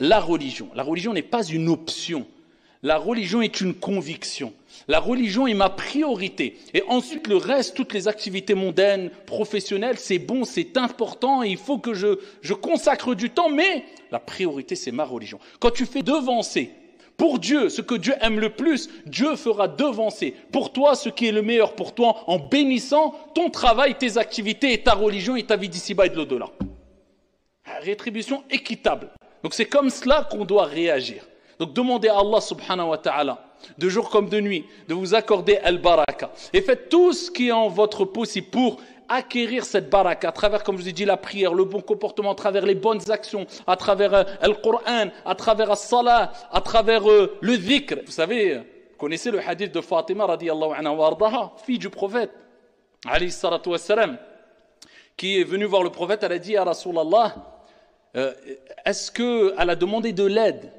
la religion. La religion n'est pas une option. La religion est une conviction. La religion est ma priorité. Et ensuite, le reste, toutes les activités mondaines, professionnelles, c'est bon, c'est important il faut que je, je consacre du temps, mais la priorité, c'est ma religion. Quand tu fais devancer pour Dieu ce que Dieu aime le plus, Dieu fera devancer pour toi ce qui est le meilleur pour toi en bénissant ton travail, tes activités et ta religion et ta vie d'ici-bas et de l'au-delà. Rétribution équitable. Donc c'est comme cela qu'on doit réagir. Donc demandez à Allah subhanahu wa ta'ala, de jour comme de nuit, de vous accorder al-baraka. Et faites tout ce qui est en votre possible pour acquérir cette baraka à travers, comme je vous ai dit, la prière, le bon comportement, à travers les bonnes actions, à travers euh, al-Qur'an, à travers la euh, salat, à travers euh, le dhikr. Vous savez, vous connaissez le hadith de Fatima, radiallahu anha wa fille du prophète, alayhi salatu salam, qui est venue voir le prophète, elle a dit, à Rasulallah, euh, est-ce qu'elle a demandé de l'aide,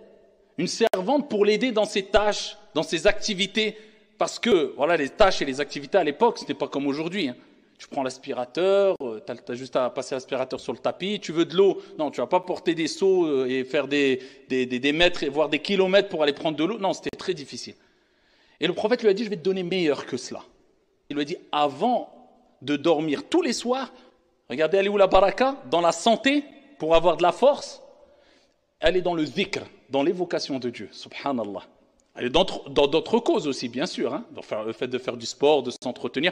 une servante pour l'aider dans ses tâches, dans ses activités Parce que, voilà, les tâches et les activités à l'époque, ce n'était pas comme aujourd'hui. Hein. Tu prends l'aspirateur, euh, tu as, juste à passer l'aspirateur sur le tapis, tu veux de l'eau, non, tu vas pas porter des seaux euh, et faire des, des, des, des mètres, voire des kilomètres pour aller prendre de l'eau. Non, c'était très difficile. Et le prophète lui a dit, je vais te donner meilleur que cela. Il lui a dit, avant de dormir tous les soirs, regardez, elle est où la baraka Dans la santé pour avoir de la force, elle est dans le zikr, dans l'évocation de Dieu, subhanallah. Elle est dans d'autres causes aussi, bien sûr, hein, le fait de faire du sport, de s'entretenir.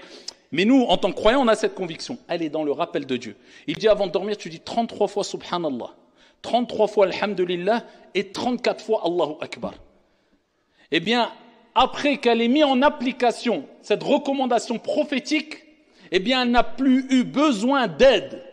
Mais nous, en tant que croyants, on a cette conviction. Elle est dans le rappel de Dieu. Il dit avant de dormir, tu dis 33 fois subhanallah, 33 fois alhamdulillah et 34 fois Allahu Akbar. Eh bien, après qu'elle ait mis en application cette recommandation prophétique, eh bien, elle n'a plus eu besoin d'aide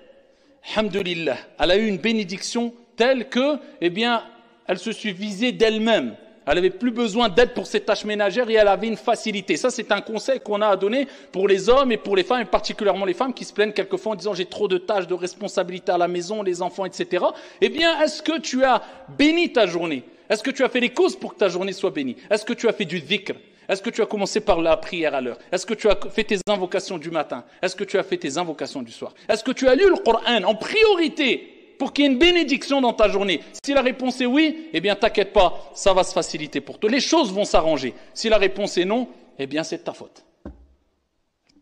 hamdulillah, elle a eu une bénédiction telle que, eh bien, elle se suffisait d'elle-même. Elle n'avait plus besoin d'aide pour ses tâches ménagères et elle avait une facilité. Ça, c'est un conseil qu'on a à donner pour les hommes et pour les femmes, et particulièrement les femmes qui se plaignent quelquefois en disant j'ai trop de tâches, de responsabilités à la maison, les enfants, etc. Eh bien, est-ce que tu as béni ta journée Est-ce que tu as fait les causes pour que ta journée soit bénie Est-ce que tu as fait du dhikr est-ce que tu as commencé par la prière à l'heure Est-ce que tu as fait tes invocations du matin Est-ce que tu as fait tes invocations du soir Est-ce que tu as lu le Coran en priorité pour qu'il y ait une bénédiction dans ta journée Si la réponse est oui, eh bien t'inquiète pas, ça va se faciliter pour toi. Les choses vont s'arranger. Si la réponse est non, eh bien c'est de ta faute.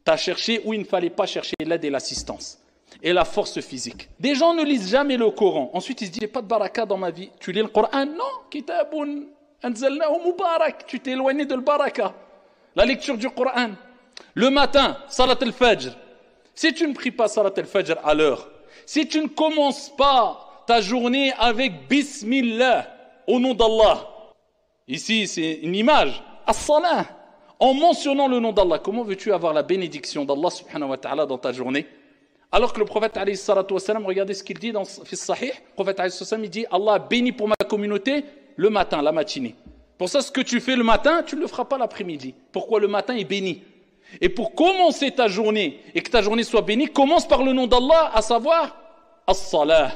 Tu as cherché où il ne fallait pas chercher l'aide et l'assistance et la force physique. Des gens ne lisent jamais le Coran. Ensuite, ils se disent, pas de baraka dans ma vie. Tu lis le Coran Non, Kitabun. Mubarak, tu t'es éloigné de baraka, la lecture du Coran. Le matin, Salat al-Fajr. Si tu ne pries pas Salat al-Fajr à l'heure, si tu ne commences pas ta journée avec Bismillah, au nom d'Allah, ici c'est une image, as en mentionnant le nom d'Allah, comment veux-tu avoir la bénédiction d'Allah subhanahu wa ta'ala dans ta journée alors que le prophète alayhi regardez ce qu'il dit dans le Sahih, le prophète il dit Allah bénit pour ma communauté le matin, la matinée. Pour ça, ce que tu fais le matin, tu ne le feras pas l'après-midi. Pourquoi le matin est béni Et pour commencer ta journée et que ta journée soit bénie, commence par le nom d'Allah, à savoir as